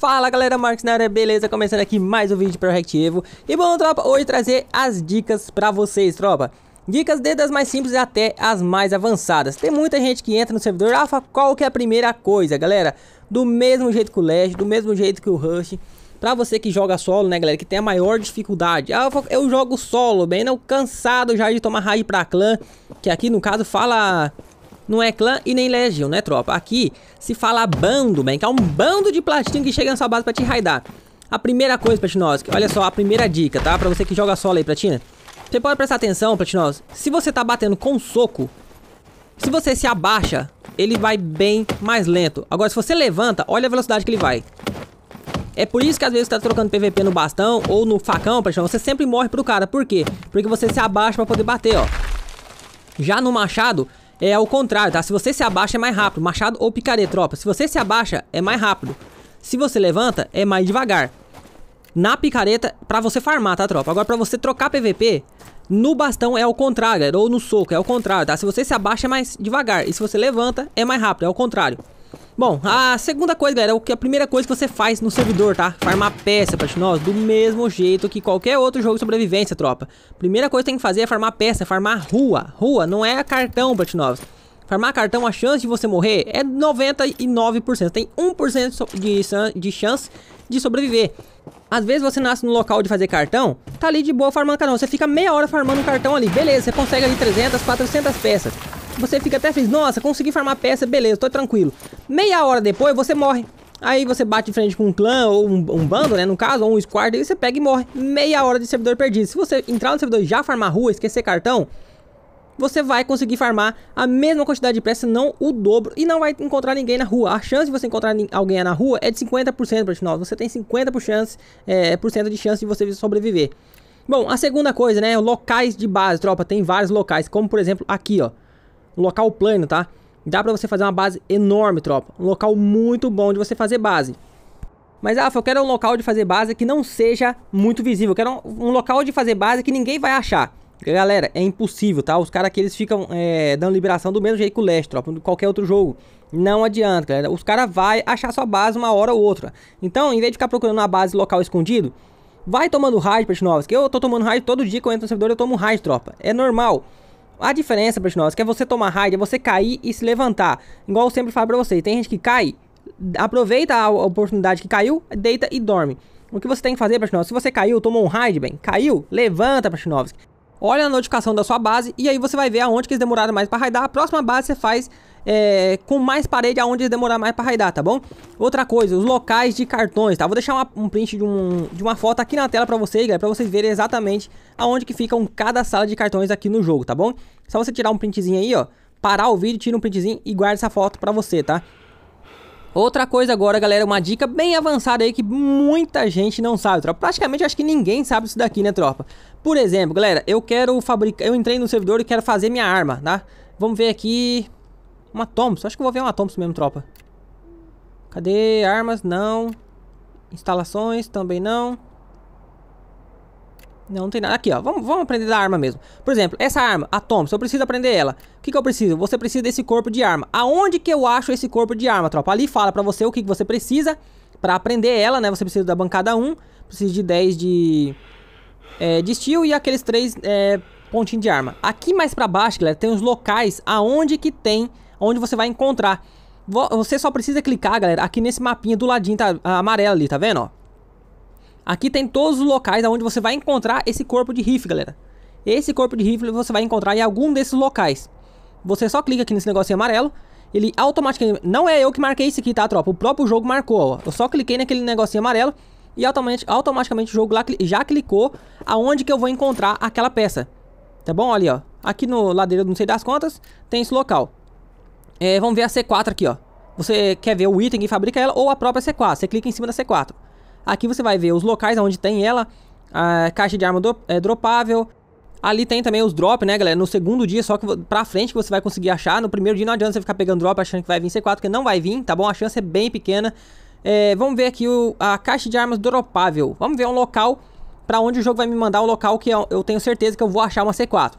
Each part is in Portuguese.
Fala galera, Marcos na área, beleza? Começando aqui mais um vídeo para o Reactivo E bom, tropa, hoje trazer as dicas para vocês, tropa Dicas desde as mais simples até as mais avançadas Tem muita gente que entra no servidor, Alpha. qual que é a primeira coisa, galera? Do mesmo jeito que o Lash, do mesmo jeito que o Rush Pra você que joga solo, né, galera, que tem a maior dificuldade. Alpha, eu jogo solo, bem não, cansado já de tomar raid pra clã. Que aqui, no caso, fala não é clã e nem legião, né, tropa? Aqui se fala bando, bem, que é um bando de platino que chega na sua base pra te raidar. A primeira coisa, Platinovski, olha só, a primeira dica, tá? Pra você que joga solo aí, Platina. Você pode prestar atenção, Platinovski, se você tá batendo com soco, se você se abaixa, ele vai bem mais lento. Agora, se você levanta, olha a velocidade que ele vai. É por isso que às vezes você tá trocando PVP no bastão ou no facão, Platinovski, você sempre morre pro cara. Por quê? Porque você se abaixa pra poder bater, ó. Já no machado, é ao contrário, tá? Se você se abaixa é mais rápido, machado ou picareta, tropa. Se você se abaixa é mais rápido. Se você levanta é mais devagar. Na picareta pra você farmar, tá, tropa? Agora pra você trocar PVP, no bastão é ao contrário, galera, ou no soco, é ao contrário, tá? Se você se abaixa é mais devagar e se você levanta é mais rápido, é ao contrário. Bom, a segunda coisa, galera, é o que a primeira coisa que você faz no servidor, tá? Farmar peça, Platinós, do mesmo jeito que qualquer outro jogo de sobrevivência, tropa. Primeira coisa que tem que fazer é farmar peça, farmar rua. Rua não é cartão, Platinós. Farmar cartão, a chance de você morrer é 99%. Tem 1% de, de chance de sobreviver. Às vezes você nasce no local de fazer cartão, tá ali de boa farmando cartão. Você fica meia hora farmando cartão ali, beleza, você consegue ali 300, 400 peças você fica até feliz, nossa, consegui farmar peça, beleza, tô tranquilo. Meia hora depois você morre. Aí você bate em frente com um clã ou um, um bando, né? No caso, ou um squad, aí você pega e morre. Meia hora de servidor perdido. Se você entrar no servidor e já farmar rua, esquecer cartão, você vai conseguir farmar a mesma quantidade de peça, não o dobro, e não vai encontrar ninguém na rua. A chance de você encontrar alguém na rua é de 50% para final. Você tem 50% chance, é, por cento de chance de você sobreviver. Bom, a segunda coisa, né? Locais de base, tropa. Tem vários locais, como por exemplo aqui, ó um local plano, tá? Dá pra você fazer uma base enorme, tropa. Um local muito bom de você fazer base. Mas, Rafa, eu quero um local de fazer base que não seja muito visível. Eu quero um, um local de fazer base que ninguém vai achar. Galera, é impossível, tá? Os caras aqui, eles ficam é, dando liberação do mesmo jeito que o Leste, tropa, qualquer outro jogo. Não adianta, galera. Os caras vão achar sua base uma hora ou outra. Então, em vez de ficar procurando uma base local escondido, vai tomando raid, peixe novas. Que eu tô tomando raid todo dia que eu entro no servidor, eu tomo raid, tropa. É normal. A diferença, que é você tomar raid, é você cair e se levantar. Igual eu sempre falo pra vocês, tem gente que cai, aproveita a oportunidade que caiu, deita e dorme. O que você tem que fazer, Brutinowski, se você caiu, tomou um raid, bem, caiu, levanta, Brutinowski. Olha a notificação da sua base e aí você vai ver aonde que eles demoraram mais pra raidar. A próxima base você faz é, com mais parede aonde demorar mais pra raidar, tá bom? Outra coisa, os locais de cartões, tá? Vou deixar uma, um print de, um, de uma foto aqui na tela pra vocês, galera, pra vocês verem exatamente aonde que ficam cada sala de cartões aqui no jogo, tá bom? Só você tirar um printzinho aí, ó, parar o vídeo, tira um printzinho e guarda essa foto pra você, tá? Outra coisa agora, galera, uma dica bem avançada aí que muita gente não sabe, tropa. Praticamente acho que ninguém sabe isso daqui, né, tropa? Por exemplo, galera, eu quero fabricar... Eu entrei no servidor e quero fazer minha arma, tá? Vamos ver aqui... Uma Thompson. Acho que eu vou ver uma Thompson mesmo, tropa. Cadê? Armas? Não. Instalações? Também não. Não, não tem nada. Aqui, ó. Vamos, vamos aprender da arma mesmo. Por exemplo, essa arma, a Thompson, eu preciso aprender ela. O que, que eu preciso? Você precisa desse corpo de arma. Aonde que eu acho esse corpo de arma, tropa? Ali fala pra você o que, que você precisa pra aprender ela, né? Você precisa da bancada 1, precisa de 10 de, é, de steel e aqueles 3 é, pontinhos de arma. Aqui mais pra baixo, galera, tem os locais aonde que tem onde você vai encontrar. Você só precisa clicar, galera, aqui nesse mapinha do ladinho tá, amarelo ali, tá vendo, ó? Aqui tem todos os locais onde você vai encontrar esse corpo de rifle, galera. Esse corpo de rifle você vai encontrar em algum desses locais. Você só clica aqui nesse negocinho amarelo, ele automaticamente... Não é eu que marquei isso aqui, tá, tropa? O próprio jogo marcou, ó. Eu só cliquei naquele negocinho amarelo e automaticamente, automaticamente o jogo lá já clicou aonde que eu vou encontrar aquela peça. Tá bom? Ali, ó. Aqui no ladeiro, não sei das contas, tem esse local. É, vamos ver a C4 aqui, ó. Você quer ver o item que fabrica ela ou a própria C4. Você clica em cima da C4. Aqui você vai ver os locais onde tem ela, a caixa de arma do, é, dropável. Ali tem também os drops né, galera? No segundo dia, só que pra frente que você vai conseguir achar. No primeiro dia não adianta você ficar pegando drop achando que vai vir C4, porque não vai vir, tá bom? A chance é bem pequena. É, vamos ver aqui o, a caixa de armas dropável. Vamos ver um local pra onde o jogo vai me mandar, um local que eu, eu tenho certeza que eu vou achar uma C4.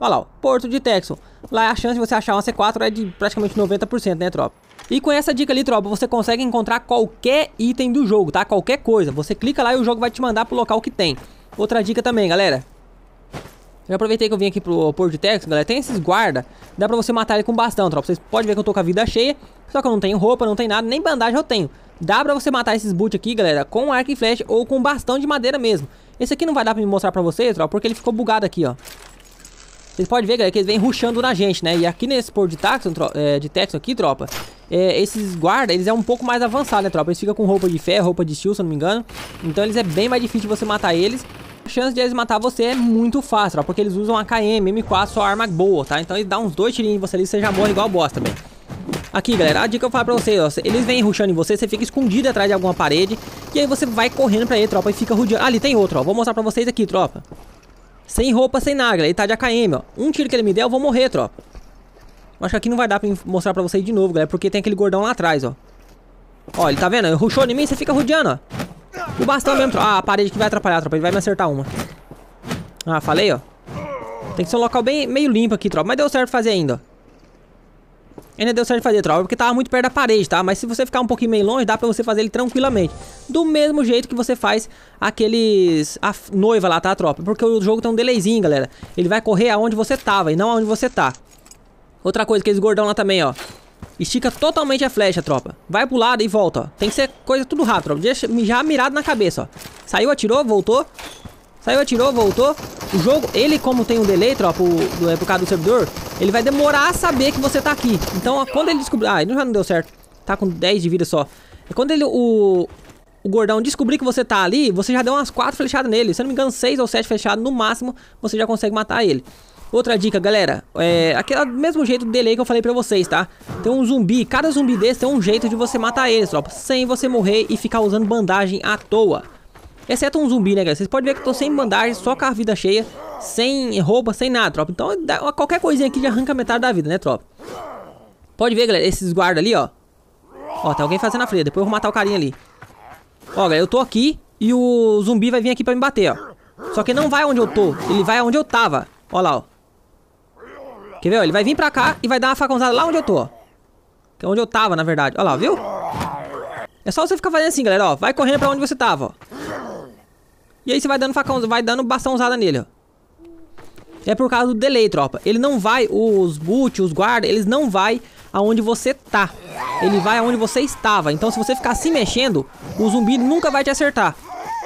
Olha lá, ó, Porto de Texon. Lá a chance de você achar uma C4 é de praticamente 90%, né, tropa? E com essa dica ali, tropa, você consegue encontrar qualquer item do jogo, tá? Qualquer coisa. Você clica lá e o jogo vai te mandar pro local que tem. Outra dica também, galera. Eu aproveitei que eu vim aqui pro Porto de Texas, galera. Tem esses guarda, dá pra você matar ele com bastão, tropa. Vocês podem ver que eu tô com a vida cheia, só que eu não tenho roupa, não tenho nada, nem bandagem eu tenho. Dá pra você matar esses boot aqui, galera, com arco e flecha ou com bastão de madeira mesmo. Esse aqui não vai dar pra me mostrar pra vocês, tropa, porque ele ficou bugado aqui, ó. Vocês podem ver, galera, que eles vêm ruxando na gente, né? E aqui nesse pôr de taxon é, de Texon aqui, tropa, é, esses guardas, eles é um pouco mais avançado, né, tropa? Eles ficam com roupa de ferro, roupa de steel, se eu não me engano. Então eles é bem mais difícil você matar eles. A chance de eles matar você é muito fácil, tropa, porque eles usam AKM, M4, só arma boa, tá? Então eles dão uns dois tirinhos em você ali seja você já morre igual bosta, também Aqui, galera, a dica que eu falo pra vocês, ó, eles vêm ruxando em você, você fica escondido atrás de alguma parede, e aí você vai correndo pra ele, tropa, e fica rodeando. Ah, ali tem outro, ó, vou mostrar pra vocês aqui, tropa. Sem roupa, sem nada. Ele tá de AKM, ó. Um tiro que ele me der, eu vou morrer, tropa. Acho que aqui não vai dar pra mostrar pra vocês de novo, galera. Porque tem aquele gordão lá atrás, ó. Ó, ele tá vendo? Ruxou em mim, você fica rodeando, ó. O bastão mesmo, tropa. Ah, a parede que vai atrapalhar, tropa. Ele vai me acertar uma. Ah, falei, ó. Tem que ser um local bem, meio limpo aqui, tropa. Mas deu certo fazer ainda, ó. Ainda deu certo de fazer troca porque tava muito perto da parede, tá? Mas se você ficar um pouquinho meio longe, dá pra você fazer ele tranquilamente. Do mesmo jeito que você faz aqueles... A noiva lá, tá, tropa? Porque o jogo tem um delayzinho, galera. Ele vai correr aonde você tava e não aonde você tá. Outra coisa, aqueles gordão lá também, ó. Estica totalmente a flecha, tropa. Vai pro lado e volta, ó. Tem que ser coisa tudo rápido, tropa. Deixa já mirado na cabeça, ó. Saiu, atirou, voltou. Saiu, atirou, voltou. O jogo, ele como tem um delay, tropa, do, é por causa do servidor, ele vai demorar a saber que você tá aqui. Então, quando ele descobrir... Ah, ele já não deu certo. Tá com 10 de vida só. É quando ele, o, o gordão descobrir que você tá ali, você já deu umas 4 flechadas nele. Se eu não me engano, 6 ou 7 flechadas no máximo, você já consegue matar ele. Outra dica, galera, é aquele mesmo jeito do delay que eu falei pra vocês, tá? Tem um zumbi, cada zumbi desse tem um jeito de você matar eles, tropa, sem você morrer e ficar usando bandagem à toa. Exceto um zumbi, né, galera? Vocês podem ver que eu tô sem bandagem, só com a vida cheia, sem roupa, sem nada, tropa. Então, qualquer coisinha aqui já arranca metade da vida, né, tropa? Pode ver, galera, esses guardas ali, ó. Ó, tá alguém fazendo a freia. Depois eu vou matar o carinha ali. Ó, galera, eu tô aqui e o zumbi vai vir aqui pra me bater, ó. Só que não vai onde eu tô, ele vai onde eu tava. Ó lá, ó. Quer ver, ó? Ele vai vir pra cá e vai dar uma facãozada lá onde eu tô, ó. Que é onde eu tava, na verdade. Ó lá, viu? É só você ficar fazendo assim, galera, ó. Vai correndo pra onde você tava, ó. E aí você vai dando facão, vai dando bastão usada nele, ó. É por causa do delay, tropa. Ele não vai, os boot, os guarda, eles não vai aonde você tá. Ele vai aonde você estava. Então se você ficar se mexendo, o zumbi nunca vai te acertar.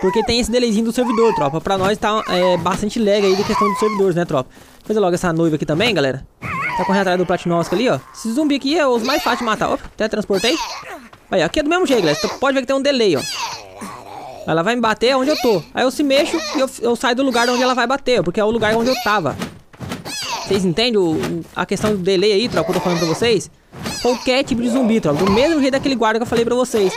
Porque tem esse delayzinho do servidor, tropa. Pra nós tá é, bastante lag aí de questão dos servidores, né, tropa? Fazer logo essa noiva aqui também, galera. Tá correndo atrás do Platinovski ali, ó. Esse zumbi aqui é os mais fáceis de matar. Opa, até transportei. Aí, aqui é do mesmo jeito, galera. Você pode ver que tem um delay, ó. Ela vai me bater onde eu tô. Aí eu se mexo e eu, eu saio do lugar onde ela vai bater, porque é o lugar onde eu tava. Vocês entendem o, a questão do delay aí, troca, que eu tô falando pra vocês? Qualquer tipo de zumbi, troca. Do mesmo jeito daquele guarda que eu falei pra vocês.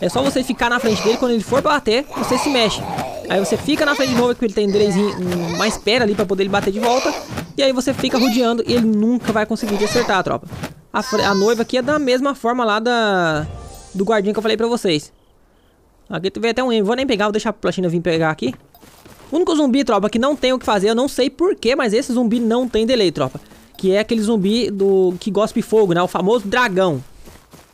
É só você ficar na frente dele, quando ele for bater, você se mexe. Aí você fica na frente de novo, porque ele tem um, uma espera ali pra poder ele bater de volta. E aí você fica rodeando e ele nunca vai conseguir te acertar, tropa. A, a noiva aqui é da mesma forma lá da do guardinha que eu falei pra vocês. Aqui tu veio até um M. Vou nem pegar, vou deixar a platina vir pegar aqui. O único zumbi, tropa, que não tem o que fazer, eu não sei porquê, mas esse zumbi não tem delay, tropa. Que é aquele zumbi do que gospe fogo, né? O famoso dragão.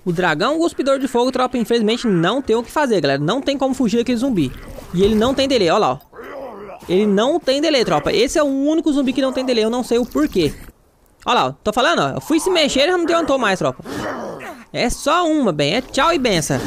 O dragão cuspidor de fogo, tropa, infelizmente não tem o que fazer, galera. Não tem como fugir daquele zumbi. E ele não tem delay, ó lá, ó. Ele não tem delay, tropa. Esse é o único zumbi que não tem delay, eu não sei o porquê. Ó lá, ó. tô falando, ó. Eu fui se mexer e não adiantou mais, tropa. É só uma, bem. É tchau e benção.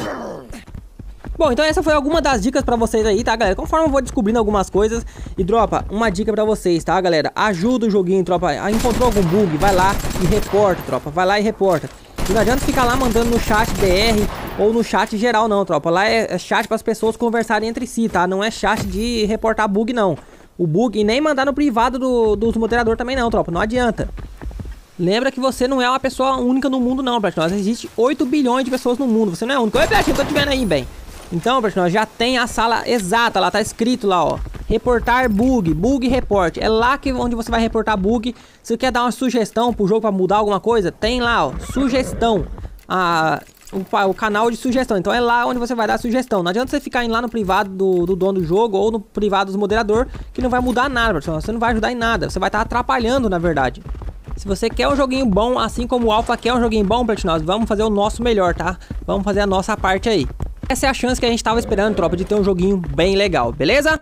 Bom, então essa foi alguma das dicas pra vocês aí, tá, galera? Conforme eu vou descobrindo algumas coisas. E, dropa, uma dica pra vocês, tá, galera? Ajuda o joguinho, tropa. Ah, encontrou algum bug, vai lá e reporta, tropa. Vai lá e reporta. E não adianta ficar lá mandando no chat BR ou no chat geral, não, tropa. Lá é, é chat para as pessoas conversarem entre si, tá? Não é chat de reportar bug, não. O bug e nem mandar no privado do, dos moderadores também, não, tropa. Não adianta. Lembra que você não é uma pessoa única no mundo, não, Platinum. Existe 8 bilhões de pessoas no mundo. Você não é único. Oi, Platinum, tô te vendo aí, bem. Então, pessoal, já tem a sala exata lá, tá escrito lá, ó. Reportar bug, bug report. É lá que onde você vai reportar bug. Se você quer dar uma sugestão pro jogo para mudar alguma coisa, tem lá, ó, sugestão. o, o, canal de sugestão. Então é lá onde você vai dar sugestão. Não adianta você ficar indo lá no privado do, do dono do jogo ou no privado dos moderador que não vai mudar nada, pessoal. Você não vai ajudar em nada. Você vai estar tá atrapalhando, na verdade. Se você quer um joguinho bom, assim como o Alpha quer um joguinho bom, Platinum, nós vamos fazer o nosso melhor, tá? Vamos fazer a nossa parte aí. Essa é a chance que a gente tava esperando, tropa, de ter um joguinho bem legal, beleza?